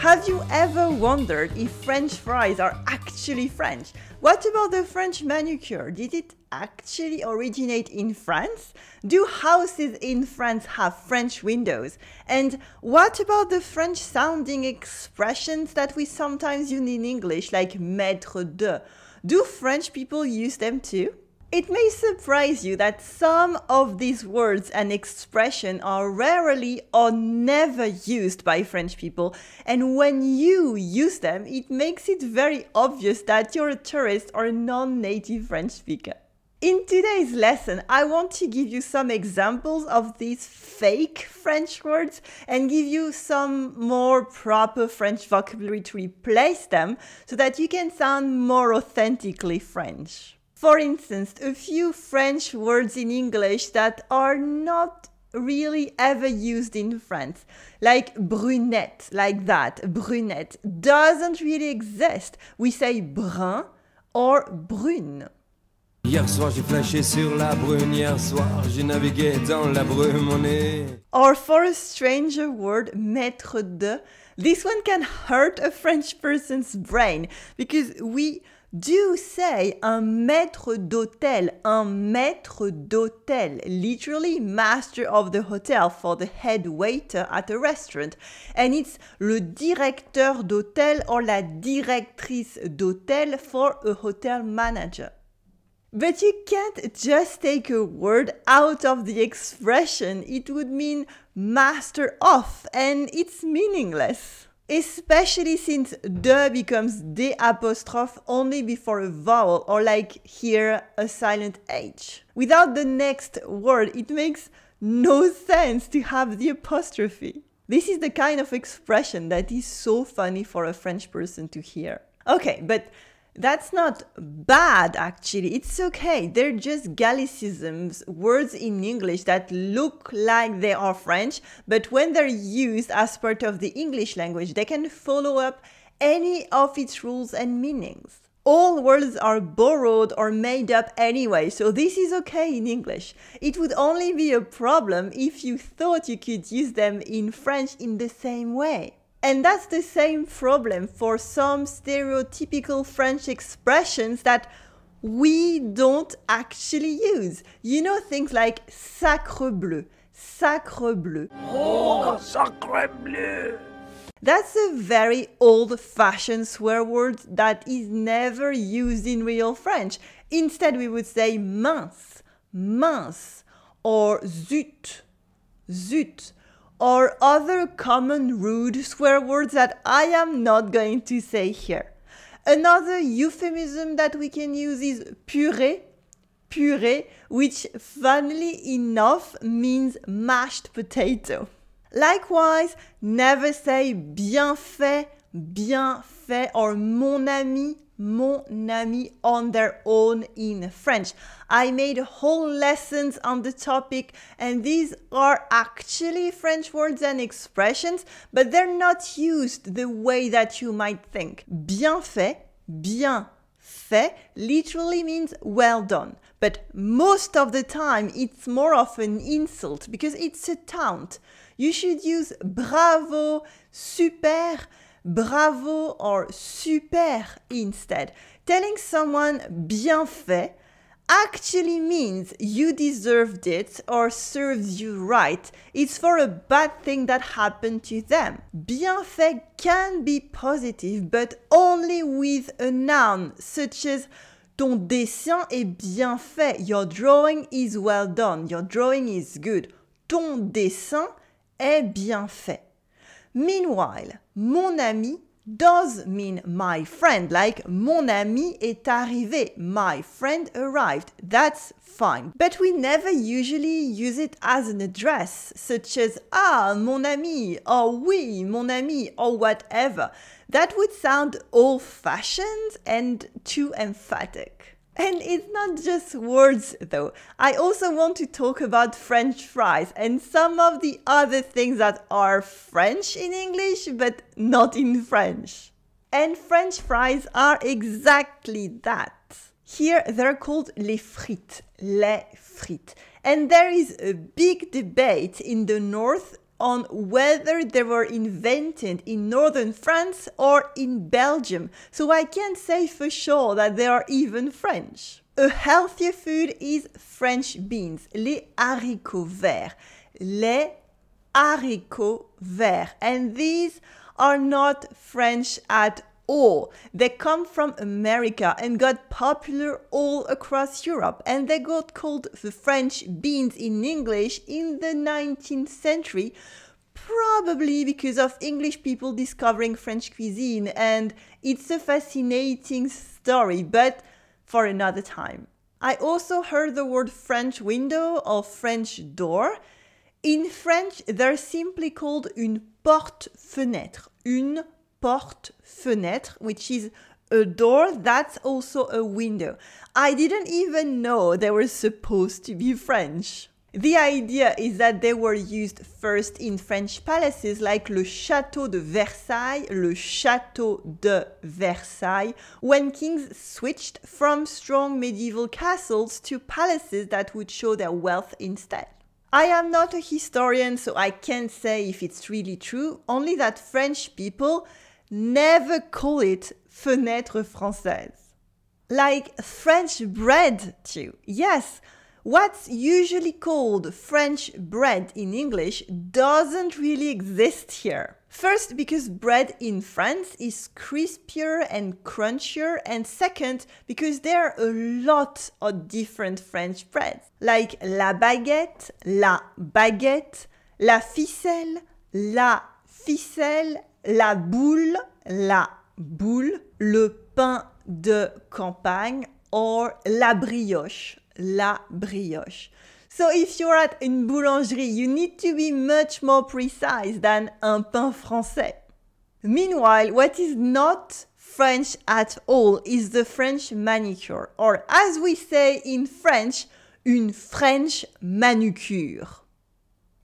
Have you ever wondered if French fries are actually French? What about the French manicure? Did it actually originate in France? Do houses in France have French windows? And what about the French sounding expressions that we sometimes use in English, like maître de? Do French people use them too? It may surprise you that some of these words and expressions are rarely or never used by French people, and when you use them, it makes it very obvious that you're a tourist or a non native French speaker. In today's lesson, I want to give you some examples of these fake French words and give you some more proper French vocabulary to replace them so that you can sound more authentically French. For instance, a few French words in English that are not really ever used in France, like brunette, like that, brunette, doesn't really exist. We say brun or brune. Hier soir, j'ai flashé sur la brune. Hier soir, j'ai navigué dans la brume. On est... Or for a stranger word, maître de, this one can hurt a French person's brain because we do say un maître d'hôtel, un maître d'hôtel, literally master of the hotel for the head waiter at a restaurant. And it's le directeur d'hôtel or la directrice d'hôtel for a hotel manager. But you can't just take a word out of the expression. It would mean master of, and it's meaningless especially since the becomes the apostrophe only before a vowel or like here a silent h. Without the next word, it makes no sense to have the apostrophe. This is the kind of expression that is so funny for a French person to hear. Okay, but that's not bad, actually. It's okay. They're just Gallicisms, words in English that look like they are French, but when they're used as part of the English language, they can follow up any of its rules and meanings. All words are borrowed or made up anyway, so this is okay in English. It would only be a problem if you thought you could use them in French in the same way. And that's the same problem for some stereotypical French expressions that we don't actually use. You know things like sacre bleu, sacre bleu. Oh, sacre bleu. That's a very old fashioned swear word that is never used in real French. Instead, we would say mince, mince, or zut, zut or other common rude swear words that I am not going to say here. Another euphemism that we can use is purée, purée, which funnily enough means mashed potato. Likewise, never say bien fait, bien fait, or mon ami, mon ami on their own in French. I made whole lessons on the topic and these are actually French words and expressions, but they're not used the way that you might think. Bien fait, bien fait literally means well done, but most of the time it's more of an insult because it's a taunt. You should use bravo, super, bravo or super instead. Telling someone bien fait actually means you deserved it or serves you right. It's for a bad thing that happened to them. Bien fait can be positive, but only with a noun, such as ton dessin est bien fait. Your drawing is well done. Your drawing is good. Ton dessin est bien fait. Meanwhile, mon ami does mean my friend, like mon ami est arrivé, my friend arrived. That's fine. But we never usually use it as an address, such as ah, mon ami, or oui, mon ami, or whatever. That would sound old fashioned and too emphatic. And it's not just words though. I also want to talk about French fries and some of the other things that are French in English but not in French. And French fries are exactly that. Here they're called les frites, les frites. And there is a big debate in the north on whether they were invented in northern France or in Belgium, so I can't say for sure that they are even French. A healthier food is French beans, les haricots verts, les haricots verts, and these are not French at all. They come from America and got popular all across Europe, and they got called the French beans in English in the 19th century, probably because of English people discovering French cuisine, and it's a fascinating story, but for another time. I also heard the word French window or French door. In French, they're simply called une porte-fenêtre, une porte fenêtre, which is a door that's also a window. I didn't even know they were supposed to be French. The idea is that they were used first in French palaces like le Château de Versailles, le Château de Versailles, when kings switched from strong medieval castles to palaces that would show their wealth instead. I am not a historian, so I can't say if it's really true, only that French people Never call it fenêtre française. Like French bread, too. Yes, what's usually called French bread in English doesn't really exist here. First, because bread in France is crispier and crunchier, and second, because there are a lot of different French breads, like la baguette, la baguette, la ficelle, la ficelle, la boule, la boule, le pain de campagne, or la brioche, la brioche. So if you're at une boulangerie, you need to be much more precise than un pain français. Meanwhile, what is not French at all is the French manicure, or as we say in French, une French manucure.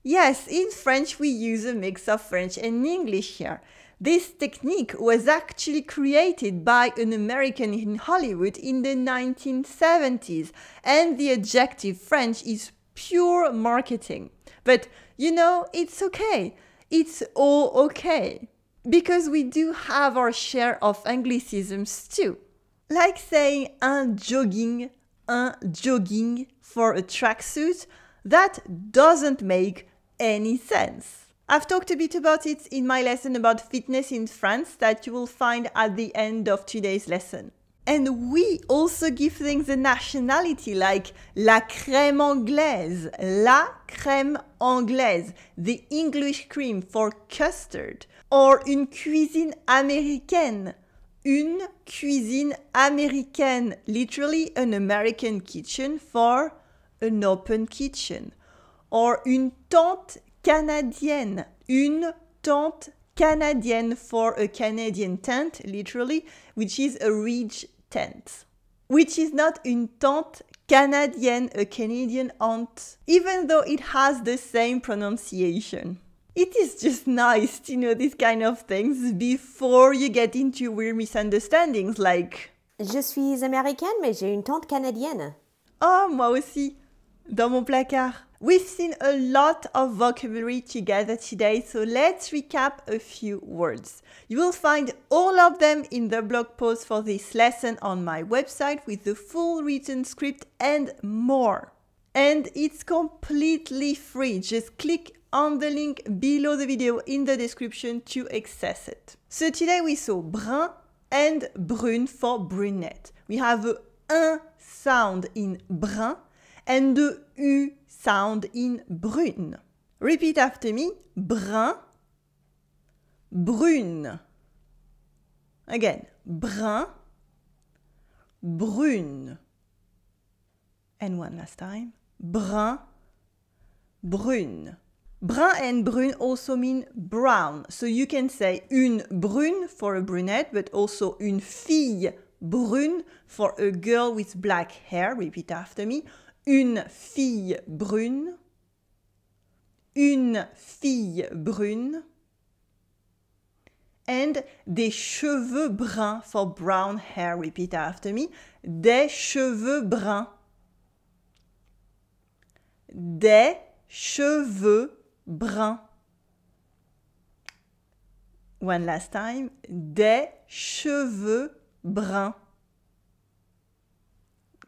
Yes, in French we use a mix of French and English here. This technique was actually created by an American in Hollywood in the 1970s, and the adjective French is pure marketing. But you know, it's okay. It's all okay. Because we do have our share of anglicisms too. Like saying un jogging, un jogging for a tracksuit, that doesn't make any sense. I've talked a bit about it in my lesson about fitness in France that you will find at the end of today's lesson. And we also give things a nationality like la crème anglaise, la crème anglaise, the English cream for custard, or une cuisine américaine, une cuisine américaine, literally an American kitchen for an open kitchen or une tante canadienne. Une tante canadienne for a Canadian tent, literally, which is a ridge tent. Which is not une tante canadienne, a Canadian aunt, even though it has the same pronunciation. It is just nice to know these kind of things before you get into weird misunderstandings like Je suis américaine mais j'ai une tante canadienne. Oh, moi aussi dans mon placard. We've seen a lot of vocabulary together today, so let's recap a few words. You will find all of them in the blog post for this lesson on my website with the full written script and more. And it's completely free. Just click on the link below the video in the description to access it. So today we saw brun and brune for brunette. We have a un sound in brun and the U sound in brune. Repeat after me, brun, brune. Again, brun, brune. And one last time, brun, brune. Brun and brune also mean brown. So you can say une brune for a brunette, but also une fille brune for a girl with black hair. Repeat after me. une fille brune, une fille brune, and des cheveux bruns for brown hair. Repeat after me. Des cheveux bruns. Des cheveux bruns. One last time. Des cheveux bruns.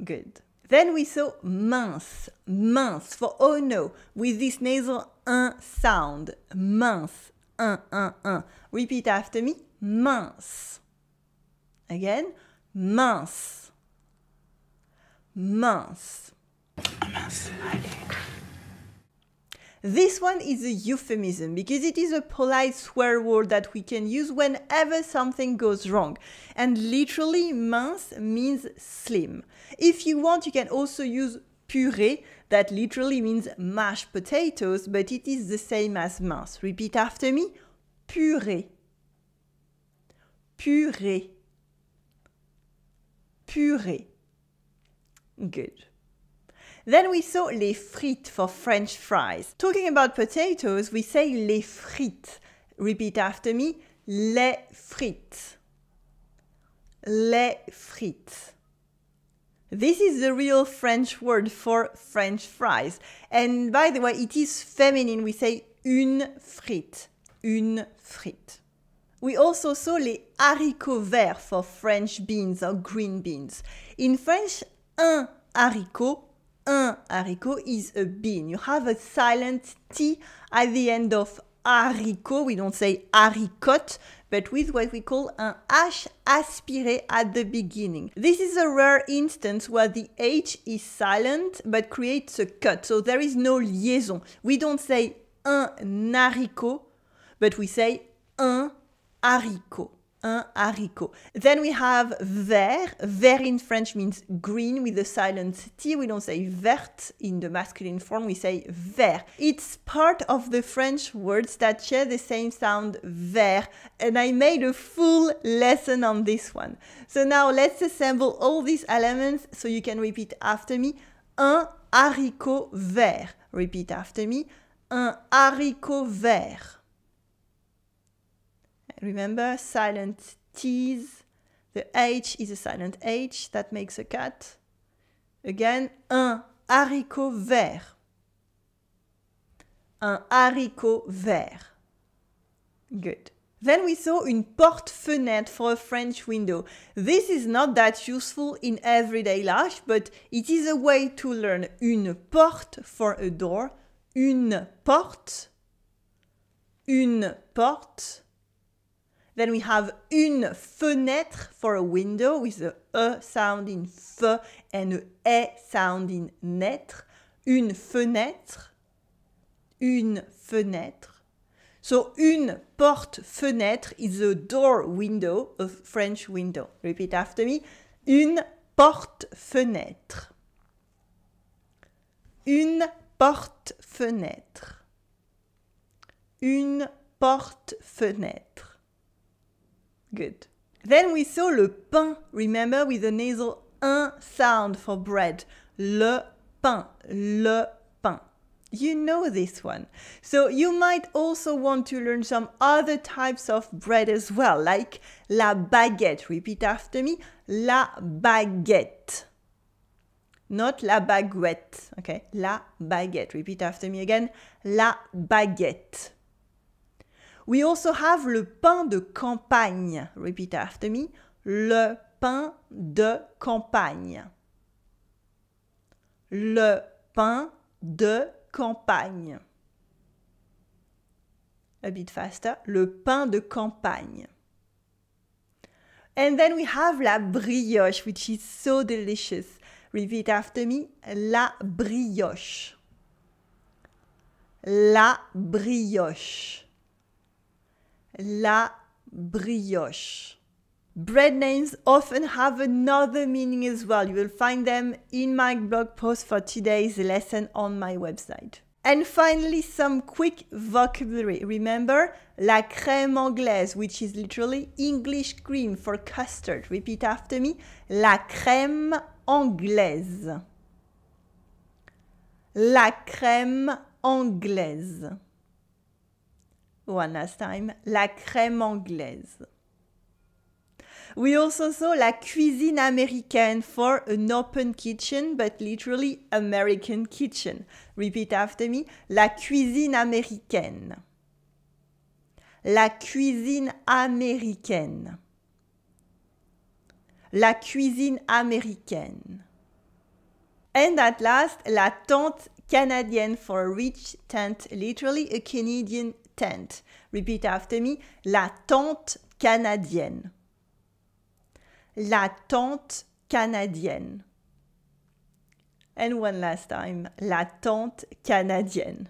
Good. Then we saw mince, mince for oh no with this nasal un sound. Mince, un, un, un. Repeat after me, mince. Again, mince, mince. Mince, this one is a euphemism because it is a polite swear word that we can use whenever something goes wrong. And literally, mince means slim. If you want, you can also use purée, that literally means mashed potatoes, but it is the same as mince. Repeat after me purée, purée, purée. Good. Then we saw les frites for French fries. Talking about potatoes, we say les frites. Repeat after me, les frites. Les frites. This is the real French word for French fries. And by the way, it is feminine. We say une frite. Une frite. We also saw les haricots verts for French beans or green beans. In French, un haricot un haricot is a bean. You have a silent T at the end of haricot. We don't say haricot, but with what we call an H aspiré at the beginning. This is a rare instance where the H is silent but creates a cut. So there is no liaison. We don't say un haricot, but we say un haricot un haricot. Then we have vert. Vert in French means green with a silent T. We don't say vert in the masculine form, we say vert. It's part of the French words that share the same sound vert. And I made a full lesson on this one. So now let's assemble all these elements so you can repeat after me. Un haricot vert. Repeat after me. Un haricot vert. Remember, silent T's. The H is a silent H that makes a cat. Again, un haricot vert. Un haricot vert. Good. Then we saw une porte fenêtre for a French window. This is not that useful in everyday life, but it is a way to learn une porte for a door, une porte, une porte, Then we have une fenêtre for a window with a E sound in fe and a E sound in naître. Une fenêtre. Une fenêtre. So une porte-fenêtre is a door window, a French window. Repeat after me. Une porte-fenêtre. Une porte-fenêtre. Une porte-fenêtre. Good. Then we saw le pain, remember, with the nasal un sound for bread. Le pain, le pain. You know this one. So you might also want to learn some other types of bread as well, like la baguette. Repeat after me, la baguette. Not la baguette, okay? La baguette. Repeat after me again, la baguette. We also have le pain de campagne. Repeat after me. Le pain de campagne. Le pain de campagne. A bit faster. Le pain de campagne. And then we have la brioche, which is so delicious. Repeat after me. La brioche. La brioche. la brioche. Bread names often have another meaning as well. You will find them in my blog post for today's lesson on my website. And finally, some quick vocabulary. Remember, la crème anglaise, which is literally English cream for custard. Repeat after me. La crème anglaise. La crème anglaise. one last time, la crème anglaise. We also saw la cuisine américaine for an open kitchen, but literally American kitchen. Repeat after me, la cuisine américaine. La cuisine américaine. La cuisine américaine. And at last, la tente canadienne for a rich tent, literally a Canadian tent. Repeat after me. La tente canadienne. La tente canadienne. And one last time. La tente canadienne.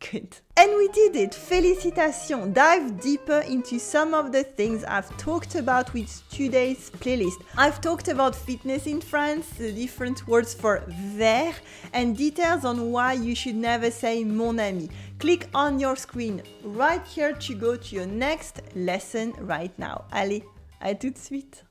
Good. And we did it! Felicitations! Dive deeper into some of the things I've talked about with today's playlist. I've talked about fitness in France, the different words for ver, and details on why you should never say mon ami. Click on your screen right here to go to your next lesson right now. Allez, à tout de suite!